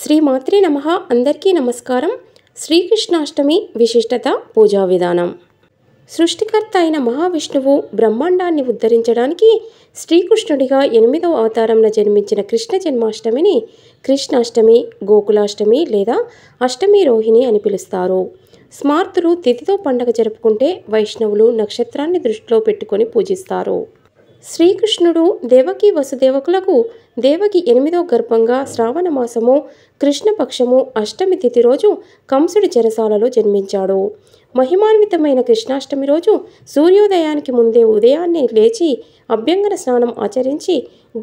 శ్రీ మాత్రే నమ అందరికీ నమస్కారం శ్రీకృష్ణాష్టమి విశిష్టత పూజా విధానం సృష్టికర్త అయిన మహావిష్ణువు బ్రహ్మాండాన్ని ఉద్ధరించడానికి శ్రీకృష్ణుడిగా ఎనిమిదవ అవతారంలో జన్మించిన కృష్ణ జన్మాష్టమిని కృష్ణాష్టమి గోకులాష్టమి లేదా అష్టమి రోహిణి అని పిలుస్తారు స్మార్తులు తిథితో పండగ జరుపుకుంటే వైష్ణవులు నక్షత్రాన్ని దృష్టిలో పెట్టుకొని పూజిస్తారు శ్రీకృష్ణుడు దేవకి వసుదేవకులకు దేవకి ఎనిమిదో గర్భంగా శ్రావణ మాసము కృష్ణపక్షము అష్టమి తిథి రోజు కంసుడి చెరసాలలో జన్మించాడు మహిమాన్వితమైన కృష్ణాష్టమి రోజు సూర్యోదయానికి ముందే ఉదయాన్నే లేచి అభ్యంగన స్నానం ఆచరించి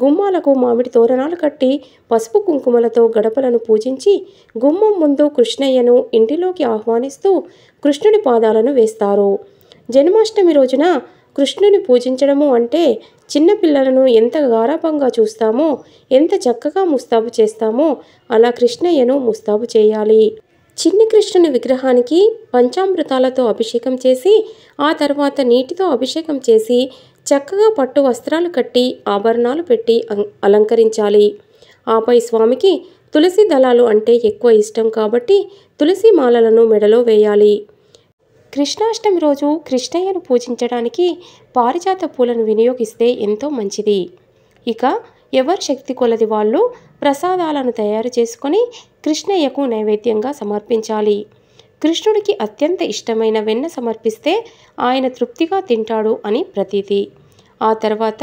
గుమ్మాలకు మామిడి తోరణాలు కట్టి పసుపు కుంకుమలతో గడపలను పూజించి గుమ్మం ముందు కృష్ణయ్యను ఇంటిలోకి ఆహ్వానిస్తూ కృష్ణుడి పాదాలను వేస్తారు జన్మాష్టమి రోజున కృష్ణుని పూజించడము అంటే చిన్నపిల్లలను ఎంత గారాభంగా చూస్తామో ఎంత చక్కగా ముస్తాబు చేస్తామో అలా కృష్ణయ్యను ముస్తాబు చేయాలి చిన్ని కృష్ణుని విగ్రహానికి పంచామృతాలతో అభిషేకం చేసి ఆ తర్వాత నీటితో అభిషేకం చేసి చక్కగా పట్టు వస్త్రాలు కట్టి ఆభరణాలు పెట్టి అలంకరించాలి ఆపై స్వామికి తులసి దళాలు అంటే ఎక్కువ ఇష్టం కాబట్టి తులసి మాలలను మెడలో వేయాలి కృష్ణాష్టమి రోజు కృష్ణయ్యను పూజించడానికి పారిజాత పూలను వినియోగిస్తే ఎంతో మంచిది ఇక ఎవరి శక్తి కొలది వాళ్ళు ప్రసాదాలను తయారు చేసుకొని కృష్ణయ్యకు నైవేద్యంగా సమర్పించాలి కృష్ణుడికి అత్యంత ఇష్టమైన వెన్న సమర్పిస్తే ఆయన తృప్తిగా తింటాడు అని ప్రతీతి ఆ తర్వాత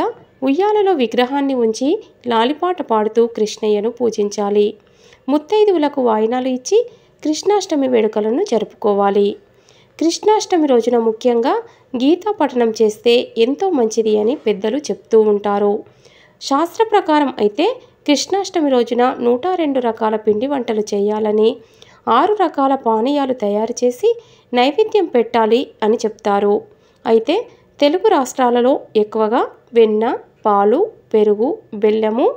ఉయ్యాలలో విగ్రహాన్ని ఉంచి లాలిపాట పాడుతూ కృష్ణయ్యను పూజించాలి ముత్తైదువులకు వాయినాలు ఇచ్చి కృష్ణాష్టమి వేడుకలను జరుపుకోవాలి కృష్ణాష్టమి రోజున ముఖ్యంగా గీతా పఠనం చేస్తే ఎంతో మంచిది అని పెద్దలు చెప్తూ ఉంటారు శాస్త్ర ప్రకారం అయితే కృష్ణాష్టమి రోజున నూట రెండు రకాల పిండి వంటలు చేయాలని ఆరు రకాల పానీయాలు తయారు చేసి నైవేద్యం పెట్టాలి అని చెప్తారు అయితే తెలుగు రాష్ట్రాలలో ఎక్కువగా వెన్న పాలు పెరుగు బెల్లము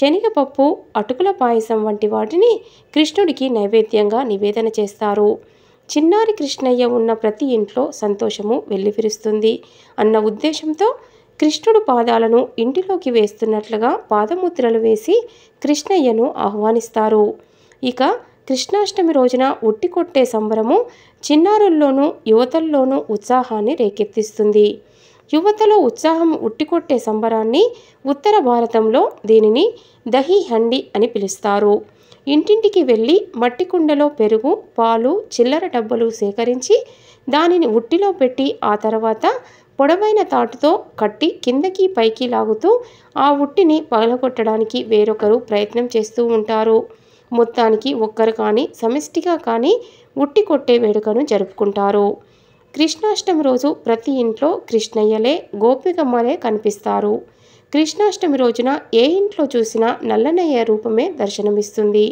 శనగపప్పు అటుకుల పాయసం వంటి వాటిని కృష్ణుడికి నైవేద్యంగా నివేదన చేస్తారు చిన్నారి కృష్ణయ్య ఉన్న ప్రతి ఇంట్లో సంతోషము వెళ్ళివిరుస్తుంది అన్న ఉద్దేశంతో కృష్ణుడు పాదాలను ఇంటిలోకి వేస్తున్నట్లుగా పాదముద్రలు వేసి కృష్ణయ్యను ఆహ్వానిస్తారు ఇక కృష్ణాష్టమి రోజున ఉట్టి కొట్టే సంబరము చిన్నారుల్లోనూ యువతల్లోనూ ఉత్సాహాన్ని రేకెత్తిస్తుంది యువతలో ఉత్సాహం ఉట్టికొట్టే సంబరాన్ని ఉత్తర భారతంలో దీనిని దహి హండి అని పిలుస్తారు ఇంటింటికి వెళ్ళి మట్టి కుండలో పెరుగు పాలు చిల్లర డబ్బలు సేకరించి దానిని ఉట్టిలో పెట్టి ఆ తర్వాత పొడవైన తాటుతో కట్టి కిందకి పైకి లాగుతూ ఆ ఉట్టిని పగలగొట్టడానికి వేరొకరు ప్రయత్నం చేస్తూ ఉంటారు మొత్తానికి ఒక్కరు కానీ సమిష్టిగా కానీ ఉట్టి కొట్టే వేడుకను జరుపుకుంటారు కృష్ణాష్టమి రోజు ప్రతి ఇంట్లో కృష్ణయ్యలే గోపికమ్మలే కనిపిస్తారు కృష్ణాష్టమి రోజున ఏ ఇంట్లో చూసినా నల్లనయ్య రూపమే దర్శనమిస్తుంది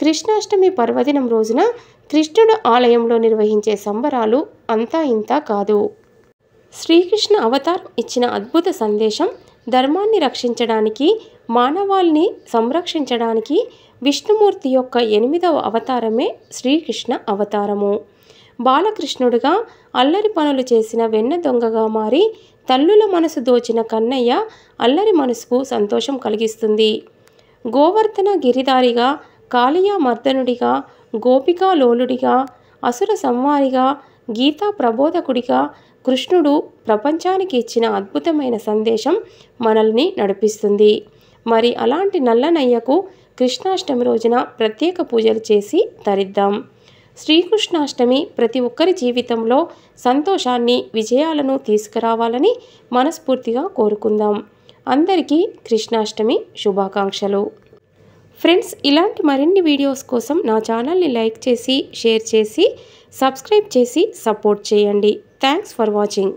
కృష్ణాష్టమి పర్వదినం రోజున కృష్ణుడు ఆలయంలో నిర్వహించే సంబరాలు అంతా ఇంతా కాదు శ్రీకృష్ణ అవతారం ఇచ్చిన అద్భుత సందేశం ధర్మాన్ని రక్షించడానికి మానవాల్ని సంరక్షించడానికి విష్ణుమూర్తి యొక్క ఎనిమిదవ అవతారమే శ్రీకృష్ణ అవతారము బాలకృష్ణుడిగా అల్లరి పనులు చేసిన వెన్న దొంగగా మారి తల్లుల మనసు దోచిన కన్నయ్య అల్లరి మనసుకు సంతోషం కలిగిస్తుంది గోవర్ధన గిరిదారిగా కాళియా మర్దనుడిగా గోపికా లోలుడిగా అసుర సంవారిగా గీతా ప్రబోధకుడిగా కృష్ణుడు ప్రపంచానికి ఇచ్చిన అద్భుతమైన సందేశం మనల్ని నడిపిస్తుంది మరి అలాంటి నల్లనయ్యకు కృష్ణాష్టమి రోజున ప్రత్యేక పూజలు చేసి తరిద్దాం శ్రీకృష్ణాష్టమి ప్రతి ఒక్కరి జీవితంలో సంతోషాన్ని విజయాలను తీసుకురావాలని మనస్ఫూర్తిగా కోరుకుందాం అందరికీ కృష్ణాష్టమి శుభాకాంక్షలు ఫ్రెండ్స్ ఇలాంటి మరిన్ని వీడియోస్ కోసం నా ఛానల్ని లైక్ చేసి షేర్ చేసి సబ్స్క్రైబ్ చేసి సపోర్ట్ చేయండి థ్యాంక్స్ ఫర్ వాచింగ్